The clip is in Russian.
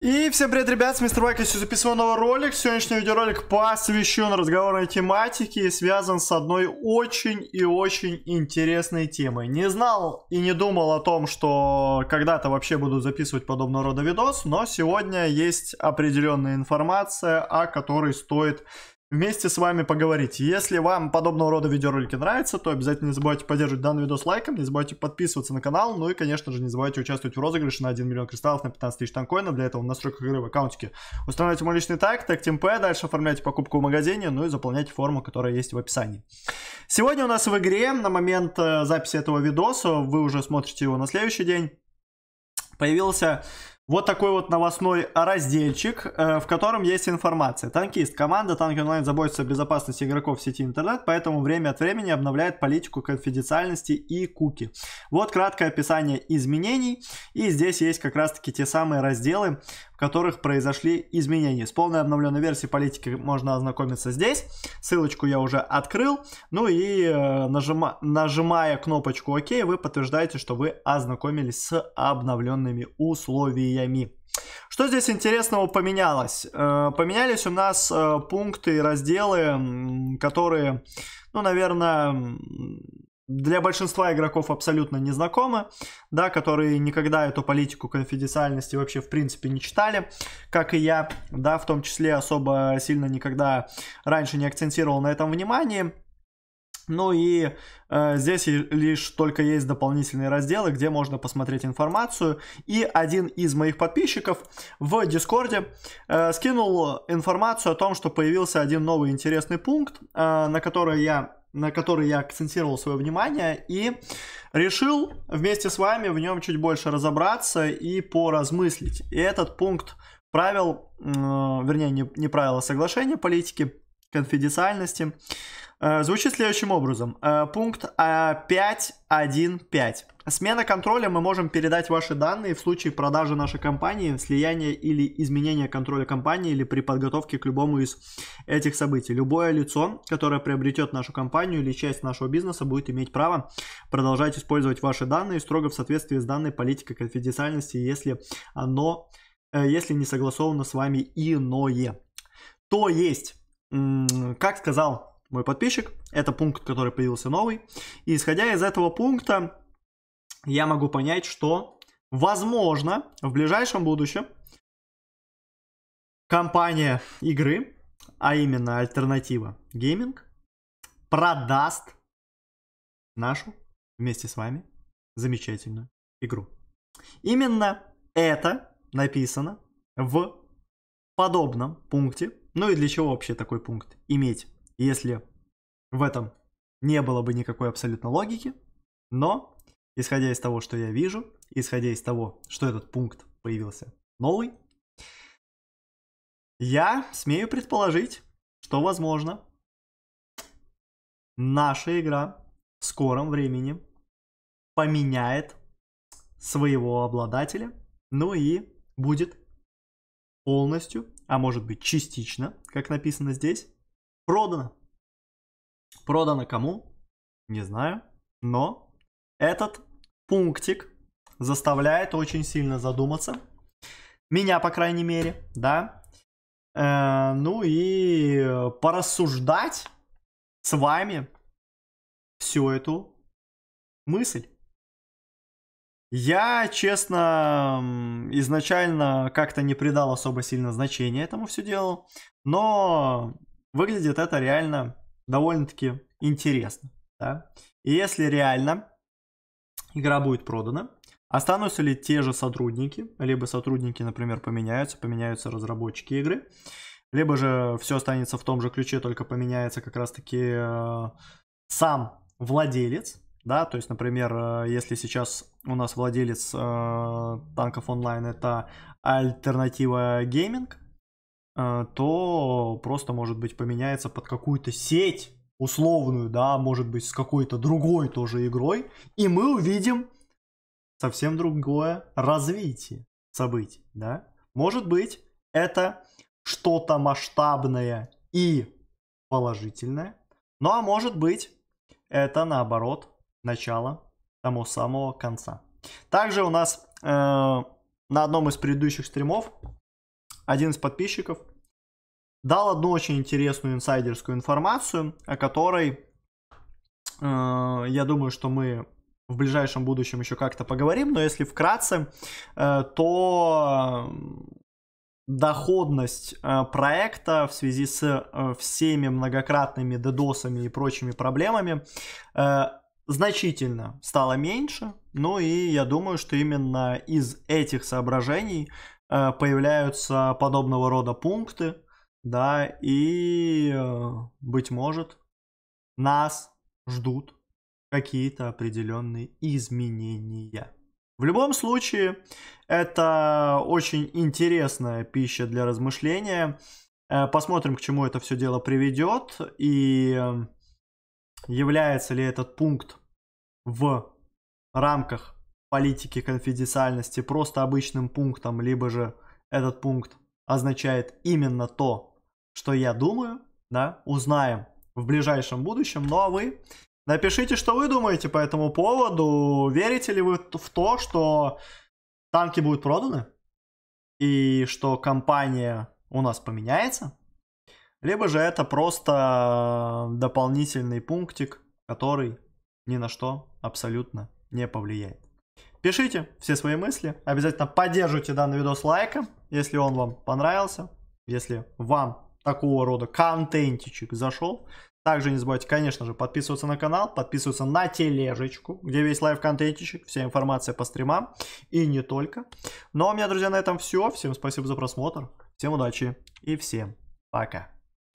И всем привет, ребят, с Мистер Байк, я записываю новый ролик. Сегодняшний видеоролик посвящен разговорной тематике и связан с одной очень и очень интересной темой. Не знал и не думал о том, что когда-то вообще буду записывать подобного рода видос, но сегодня есть определенная информация, о которой стоит вместе с вами поговорить. Если вам подобного рода видеоролики нравятся, то обязательно не забывайте поддерживать данный видос лайком, не забывайте подписываться на канал, ну и, конечно же, не забывайте участвовать в розыгрыше на 1 миллион кристаллов на 15 тысяч танкоина. Для этого в настройках игры в аккаунтике устанавливайте мой личный таг, тег ТМП, дальше оформляйте покупку в магазине, ну и заполняйте форму, которая есть в описании. Сегодня у нас в игре, на момент э, записи этого видоса, вы уже смотрите его на следующий день, появился вот такой вот новостной разделчик, э, в котором есть информация. Танкист. Команда Танки Онлайн заботится о безопасности игроков в сети интернет, поэтому время от времени обновляет политику конфиденциальности и куки. Вот краткое описание изменений. И здесь есть как раз таки те самые разделы, в которых произошли изменения. С полной обновленной версией политики можно ознакомиться здесь. Ссылочку я уже открыл. Ну и э, нажима нажимая кнопочку ОК, вы подтверждаете, что вы ознакомились с обновленными условиями. Ями. Что здесь интересного поменялось? Э, поменялись у нас э, пункты, разделы, которые, ну, наверное, для большинства игроков абсолютно не знакомы, да, которые никогда эту политику конфиденциальности вообще в принципе не читали, как и я, да, в том числе особо сильно никогда раньше не акцентировал на этом внимание. Ну и э, здесь лишь только есть дополнительные разделы, где можно посмотреть информацию. И один из моих подписчиков в Дискорде э, скинул информацию о том, что появился один новый интересный пункт, э, на который я на который я акцентировал свое внимание и решил вместе с вами в нем чуть больше разобраться и поразмыслить. И этот пункт правил, э, вернее, не, не правила соглашения политики, конфиденциальности э, звучит следующим образом. Э, пункт 5.1.5. А Смена контроля мы можем передать ваши данные в случае продажи нашей компании, слияния или изменения контроля компании или при подготовке к любому из этих событий. Любое лицо, которое приобретет нашу компанию или часть нашего бизнеса, будет иметь право продолжать использовать ваши данные строго в соответствии с данной политикой конфиденциальности, если оно э, если не согласовано с вами иное. То есть как сказал мой подписчик, это пункт, который появился новый, и исходя из этого пункта, я могу понять, что, возможно, в ближайшем будущем компания игры, а именно альтернатива гейминг, продаст нашу вместе с вами замечательную игру. Именно это написано в подобном пункте ну и для чего вообще такой пункт иметь, если в этом не было бы никакой абсолютно логики, но, исходя из того, что я вижу, исходя из того, что этот пункт появился новый, я смею предположить, что, возможно, наша игра в скором времени поменяет своего обладателя, ну и будет полностью а может быть частично, как написано здесь, продано. Продано кому? Не знаю. Но этот пунктик заставляет очень сильно задуматься. Меня, по крайней мере, да. Э, ну и порассуждать с вами всю эту мысль. Я, честно, изначально как-то не придал особо сильно значения этому все делу, но выглядит это реально довольно-таки интересно. Да? И если реально игра будет продана, останутся ли те же сотрудники, либо сотрудники, например, поменяются, поменяются разработчики игры, либо же все останется в том же ключе, только поменяется как раз-таки э, сам владелец, да, то есть, например, э, если сейчас у нас владелец э, танков онлайн это альтернатива гейминг, э, то просто, может быть, поменяется под какую-то сеть условную, да, может быть, с какой-то другой тоже игрой, и мы увидим совсем другое развитие событий, да. Может быть, это что-то масштабное и положительное, ну а может быть, это наоборот начала того самого конца. Также у нас э, на одном из предыдущих стримов один из подписчиков дал одну очень интересную инсайдерскую информацию, о которой э, я думаю, что мы в ближайшем будущем еще как-то поговорим, но если вкратце, э, то э, доходность э, проекта в связи с э, всеми многократными дедосами и прочими проблемами э, значительно стало меньше. Ну и я думаю, что именно из этих соображений э, появляются подобного рода пункты, да, и, э, быть может, нас ждут какие-то определенные изменения. В любом случае, это очень интересная пища для размышления. Э, посмотрим, к чему это все дело приведет. И является ли этот пункт в рамках политики конфиденциальности просто обычным пунктом, либо же этот пункт означает именно то, что я думаю, да, узнаем в ближайшем будущем. Ну а вы напишите, что вы думаете по этому поводу. Верите ли вы в то, что танки будут проданы? И что компания у нас поменяется? Либо же это просто э, дополнительный пунктик, который ни на что абсолютно не повлияет. Пишите все свои мысли, обязательно поддержите данный видос лайком, если он вам понравился, если вам такого рода контентичек зашел. Также не забывайте, конечно же, подписываться на канал, подписываться на тележечку, где весь лайв-контентичек, вся информация по стримам и не только. Ну а у меня, друзья, на этом все. Всем спасибо за просмотр, всем удачи и всем пока.